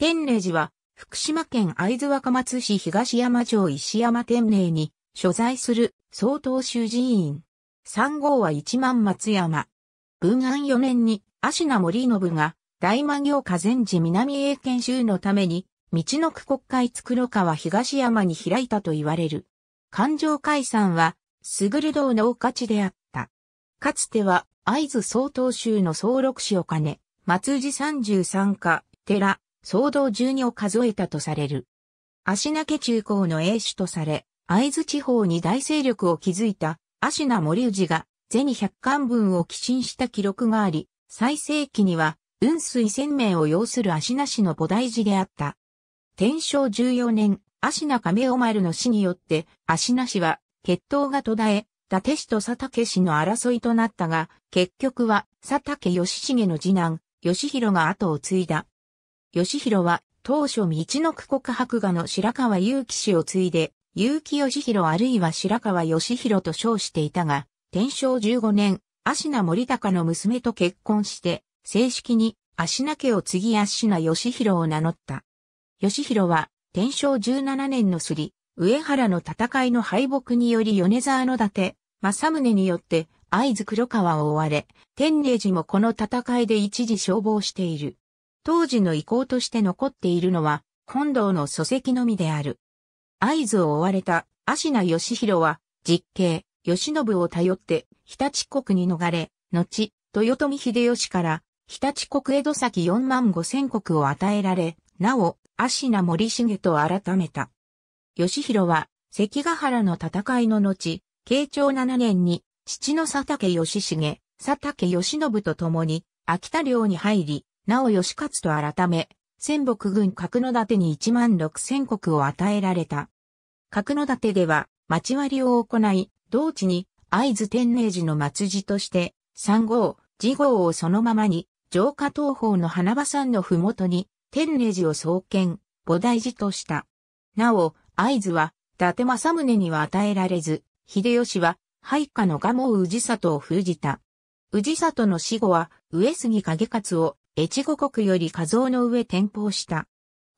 天寧寺は、福島県会津若松市東山町石山天寧に、所在する総統州寺院。3号は一万松山。文安4年に、芦名森信が、大魔行火前寺南英研修のために、道の区国会つくろ川東山に開いたと言われる。環状解散は、すぐる道の勝ちであった。かつては、会津総統州の総六市お金、松寺三十三家、寺、総道12を数えたとされる。足名家中高の英主とされ、会津地方に大勢力を築いた足名森氏が銭百貫分を寄進した記録があり、最盛期には雲水千名を要する足名氏の菩提寺であった。天正14年、足名亀尾丸の死によって足名氏は血統が途絶え、伊達氏と佐竹氏の争いとなったが、結局は佐竹義重の次男、義弘が後を継いだ。義弘は当初道の区国博画の白川祐樹氏を継いで、結城義弘あるいは白川義弘と称していたが、天正15年、芦名森高の娘と結婚して、正式に芦名家を継ぎ芦名義弘を名乗った。義弘は、天正17年のすり、上原の戦いの敗北により米沢の伊達、政宗によって、会津黒川を追われ、天寧寺もこの戦いで一時消防している。当時の遺構として残っているのは、本堂の礎石のみである。合図を追われた芦名義弘は、実刑、義信を頼って、日立国に逃れ、後、豊臣秀吉から、日立国江戸崎4万5千石を与えられ、なお、芦名森重と改めた。義弘は、関ヶ原の戦いの後、慶長7年に、父の佐竹義重、佐竹義信と共に、秋田領に入り、なお義勝と改め、仙北軍角館に1万6千国を与えられた。角館では、町割りを行い、同地に、会津天寧寺の末寺として、三号、次号をそのままに、城下東方の花場山のふもとに、天寧寺を創建、菩提寺とした。なお、会津は、伊達政宗には与えられず、秀吉は、配下の蒲生氏里を封じた。氏里の死後は、上杉景勝を越後国より火像の上転校した。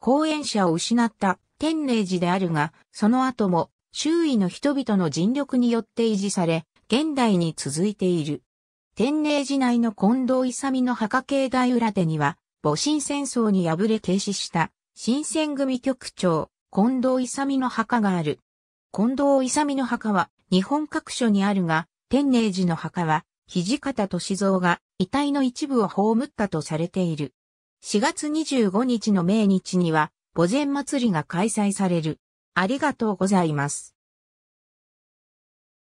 後援者を失った天寧寺であるが、その後も周囲の人々の尽力によって維持され、現代に続いている。天寧寺内の近藤勇の墓境大裏手には、戊辰戦争に敗れ軽視した新選組局長、近藤勇の墓がある。近藤勇の墓は日本各所にあるが、天寧寺の墓は土方歳三が遺体の一部を葬ったとされている。4月25日の命日には、墓前祭りが開催される。ありがとうございます。